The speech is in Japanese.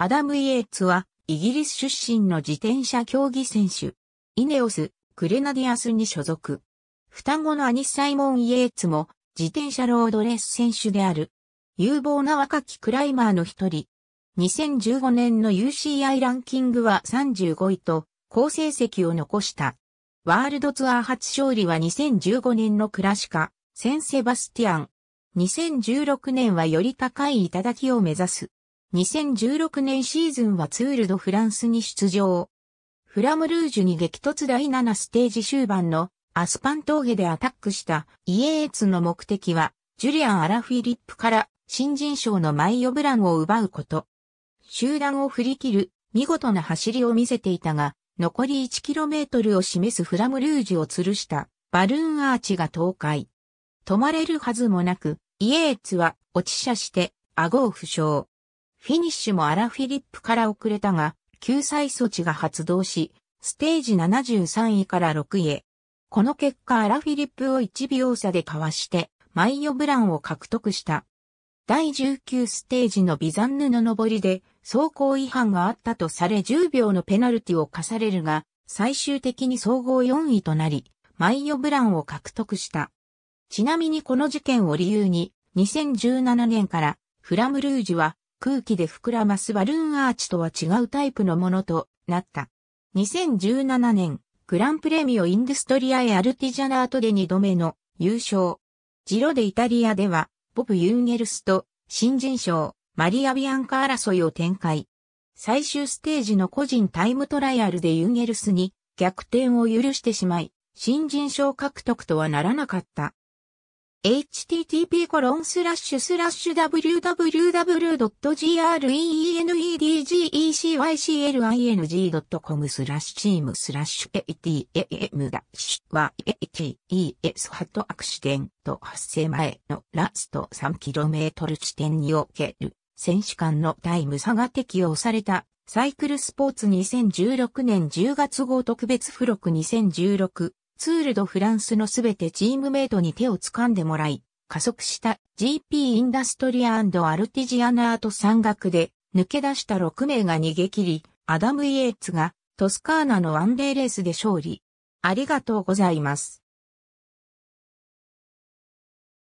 アダム・イエーツは、イギリス出身の自転車競技選手、イネオス、グレナディアスに所属。双子のアニサイモン・イエーツも、自転車ロードレース選手である。有望な若きクライマーの一人。2015年の UCI ランキングは35位と、好成績を残した。ワールドツアー初勝利は2015年のクラシカ、センセバスティアン。2016年はより高い頂きを目指す。2016年シーズンはツール・ド・フランスに出場。フラムルージュに激突第7ステージ終盤のアスパン峠でアタックしたイエーツの目的は、ジュリアン・アラフィリップから新人賞のマイオブランを奪うこと。集団を振り切る見事な走りを見せていたが、残り 1km を示すフラムルージュを吊るしたバルーンアーチが倒壊。止まれるはずもなく、イエーツは落ち車して顎を負傷。フィニッシュもアラフィリップから遅れたが、救済措置が発動し、ステージ73位から6位へ。この結果アラフィリップを1秒差でかわして、マイヨブランを獲得した。第19ステージのビザンヌの上りで、走行違反があったとされ10秒のペナルティを課されるが、最終的に総合4位となり、マイヨブランを獲得した。ちなみにこの事件を理由に、2017年からフラムルージュは空気で膨らますバルーンアーチとは違うタイプのものとなった。2017年、グランプレミオインデストリアエアルティジャナートで2度目の優勝。ジロでイタリアでは、ボブ・ユーゲルスと新人賞、マリア・ビアンカ争いを展開。最終ステージの個人タイムトライアルでユーゲルスに逆転を許してしまい、新人賞獲得とはならなかった。h t t p w w w g r e e n d g e c y c l i n g c o m スラッシュチームスラッシュ ATAM ダッシュ YHES ハットアクシデント発生前のラスト 3km 地点における選手間のタイム差が適用されたサイクルスポーツ2016年10月号特別付録2016ツールドフランスのすべてチームメイトに手を掴んでもらい、加速した GP インダストリアアルティジアナート山岳で抜け出した6名が逃げ切り、アダム・イエーツがトスカーナのワンデーレースで勝利。ありがとうございます。